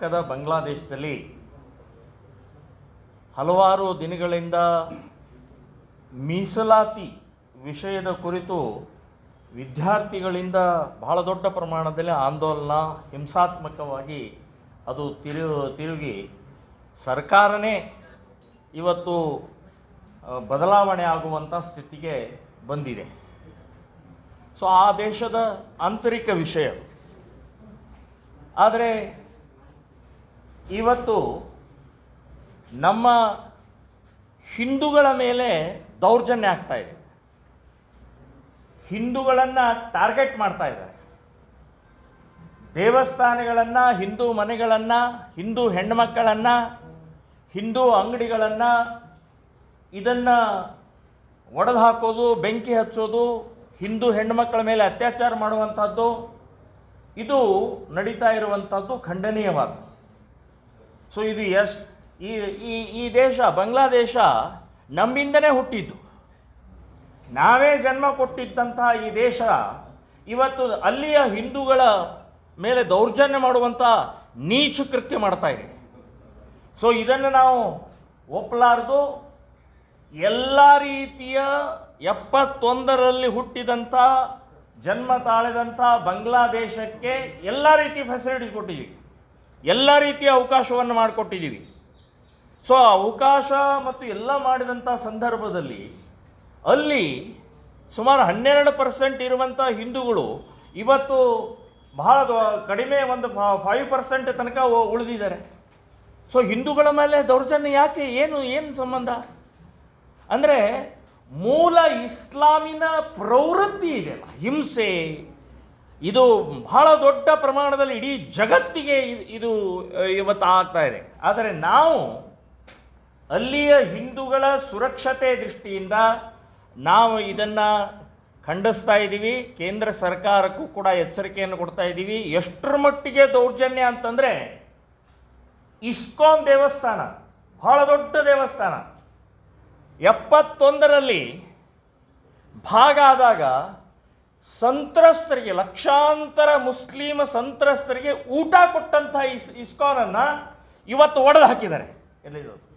ಪಕ್ಕದ ಬಾಂಗ್ಲಾದೇಶದಲ್ಲಿ ಹಲವಾರು ದಿನಗಳಿಂದ ಮೀಸಲಾತಿ ವಿಷಯದ ಕುರಿತು ವಿದ್ಯಾರ್ಥಿಗಳಿಂದ ಬಹಳ ದೊಡ್ಡ ಪ್ರಮಾಣದಲ್ಲಿ ಆಂದೋಲನ ಹಿಂಸಾತ್ಮಕವಾಗಿ ಅದು ತಿರು ತಿರುಗಿ ಸರ್ಕಾರನೇ ಇವತ್ತು ಬದಲಾವಣೆ ಆಗುವಂಥ ಸ್ಥಿತಿಗೆ ಬಂದಿದೆ ಸೊ ಆ ದೇಶದ ಆಂತರಿಕ ವಿಷಯ ಆದರೆ ಇವತ್ತು ನಮ್ಮ ಹಿಂದೂಗಳ ಮೇಲೆ ದೌರ್ಜನ್ಯ ಆಗ್ತಾ ಇದೆ ಹಿಂದೂಗಳನ್ನು ಟಾರ್ಗೆಟ್ ಮಾಡ್ತಾ ಇದ್ದಾರೆ ದೇವಸ್ಥಾನಗಳನ್ನು ಹಿಂದೂ ಮನೆಗಳನ್ನು ಹಿಂದೂ ಹೆಣ್ಮಕ್ಕಳನ್ನು ಹಿಂದೂ ಅಂಗಡಿಗಳನ್ನು ಇದನ್ನು ಒಡೆದು ಹಾಕೋದು ಬೆಂಕಿ ಹಚ್ಚೋದು ಹಿಂದೂ ಹೆಣ್ಮಕ್ಕಳ ಮೇಲೆ ಅತ್ಯಾಚಾರ ಮಾಡುವಂಥದ್ದು ಇದು ನಡೀತಾ ಇರುವಂಥದ್ದು ಖಂಡನೀಯವಾದ ಸೊ ಇದು ಎಸ್ ಈ ಈ ಈ ದೇಶ ಬಾಂಗ್ಲಾದೇಶ ನಮ್ಮಿಂದನೇ ಹುಟ್ಟಿದ್ದು ನಾವೇ ಜನ್ಮ ಕೊಟ್ಟಿದ್ದಂತಹ ಈ ದೇಶ ಇವತ್ತು ಅಲ್ಲಿಯ ಹಿಂದೂಗಳ ಮೇಲೆ ದೌರ್ಜನ್ಯ ಮಾಡುವಂಥ ನೀಚು ಕೃತ್ಯ ಮಾಡ್ತಾ ಇದೆ ಸೊ ಇದನ್ನು ನಾವು ಒಪ್ಪಲಾರ್ದು ಎಲ್ಲ ರೀತಿಯ ಎಪ್ಪತ್ತೊಂದರಲ್ಲಿ ಹುಟ್ಟಿದಂಥ ಜನ್ಮ ತಾಳೆದಂಥ ಬಾಂಗ್ಲಾದೇಶಕ್ಕೆ ಎಲ್ಲ ರೀತಿ ಫೆಸಿಲಿಟಿ ಕೊಟ್ಟಿದ್ದೀವಿ ಎಲ್ಲ ರೀತಿಯ ಅವಕಾಶವನ್ನು ಮಾಡಿಕೊಟ್ಟಿದ್ದೀವಿ ಸೊ ಆ ಅವಕಾಶ ಮತ್ತು ಎಲ್ಲ ಮಾಡಿದಂಥ ಸಂದರ್ಭದಲ್ಲಿ ಅಲ್ಲಿ ಸುಮಾರು ಹನ್ನೆರಡು ಪರ್ಸೆಂಟ್ ಇರುವಂಥ ಹಿಂದೂಗಳು ಇವತ್ತು ಬಹಳ ಕಡಿಮೆ ಒಂದು ಫೈವ್ ಪರ್ಸೆಂಟ್ ತನಕ ಉಳಿದಿದ್ದಾರೆ ಸೊ ಹಿಂದೂಗಳ ಮೇಲೆ ದೌರ್ಜನ್ಯ ಯಾಕೆ ಏನು ಏನು ಸಂಬಂಧ ಅಂದರೆ ಮೂಲ ಇಸ್ಲಾಮಿನ ಪ್ರವೃತ್ತಿ ಇದೆ ಹಿಂಸೆ ಇದು ಬಹಳ ದೊಡ್ಡ ಪ್ರಮಾಣದಲ್ಲಿ ಇಡೀ ಜಗತ್ತಿಗೆ ಇದು ಇವತ್ತು ಆಗ್ತಾ ಇದೆ ಆದರೆ ನಾವು ಅಲ್ಲಿಯ ಹಿಂದೂಗಳ ಸುರಕ್ಷತೆ ದೃಷ್ಟಿಯಿಂದ ನಾವು ಇದನ್ನು ಖಂಡಿಸ್ತಾ ಇದ್ದೀವಿ ಕೇಂದ್ರ ಸರ್ಕಾರಕ್ಕೂ ಕೂಡ ಎಚ್ಚರಿಕೆಯನ್ನು ಕೊಡ್ತಾ ಇದ್ದೀವಿ ಎಷ್ಟರ ಮಟ್ಟಿಗೆ ದೌರ್ಜನ್ಯ ಅಂತಂದರೆ ಇಸ್ಕಾನ್ ದೇವಸ್ಥಾನ ಬಹಳ ದೊಡ್ಡ ದೇವಸ್ಥಾನ ಎಪ್ಪತ್ತೊಂದರಲ್ಲಿ ಭಾಗ ಆದಾಗ ಸಂತ್ರಸ್ತರಿಗೆ ಲಕ್ಷಾಂತರ ಮುಸ್ಲಿಮ ಸಂತ್ರಸ್ತರಿಗೆ ಊಟ ಕೊಟ್ಟಂತಹ ಇಸ್ ಇಸ್ಕಾನನ್ನು ಇವತ್ತು ಒಡೆದು ಹಾಕಿದ್ದಾರೆ ಎಲ್ಲಿರೋದು